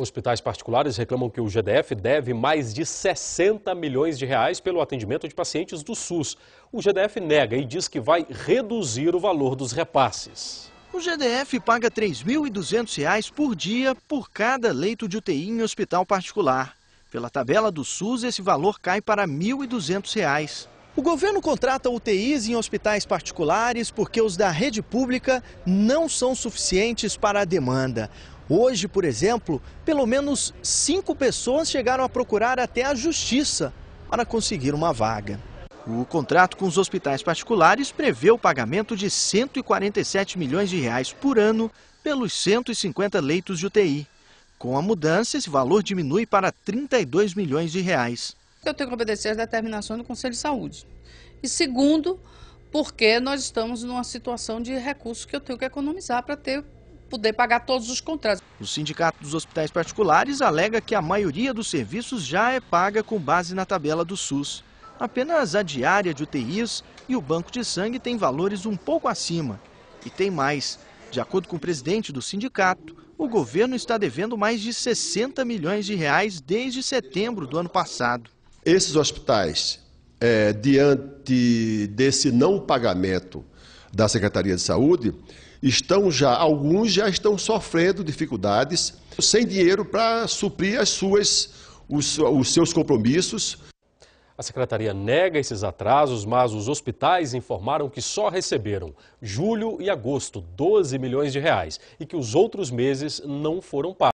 Hospitais particulares reclamam que o GDF deve mais de 60 milhões de reais pelo atendimento de pacientes do SUS. O GDF nega e diz que vai reduzir o valor dos repasses. O GDF paga R$ 3.200 por dia por cada leito de UTI em hospital particular. Pela tabela do SUS, esse valor cai para R$ 1.200. O governo contrata UTIs em hospitais particulares porque os da rede pública não são suficientes para a demanda. Hoje, por exemplo, pelo menos cinco pessoas chegaram a procurar até a justiça para conseguir uma vaga. O contrato com os hospitais particulares prevê o pagamento de 147 milhões de reais por ano pelos 150 leitos de UTI. Com a mudança, esse valor diminui para 32 milhões de reais eu tenho que obedecer às determinações do Conselho de Saúde. E segundo, porque nós estamos numa situação de recursos que eu tenho que economizar para ter poder pagar todos os contratos. O Sindicato dos Hospitais Particulares alega que a maioria dos serviços já é paga com base na tabela do SUS. Apenas a diária de UTIs e o banco de sangue têm valores um pouco acima. E tem mais. De acordo com o presidente do sindicato, o governo está devendo mais de 60 milhões de reais desde setembro do ano passado. Esses hospitais, é, diante desse não pagamento da Secretaria de Saúde, estão já, alguns já estão sofrendo dificuldades, sem dinheiro para suprir as suas, os, os seus compromissos. A secretaria nega esses atrasos, mas os hospitais informaram que só receberam julho e agosto 12 milhões de reais e que os outros meses não foram pagos.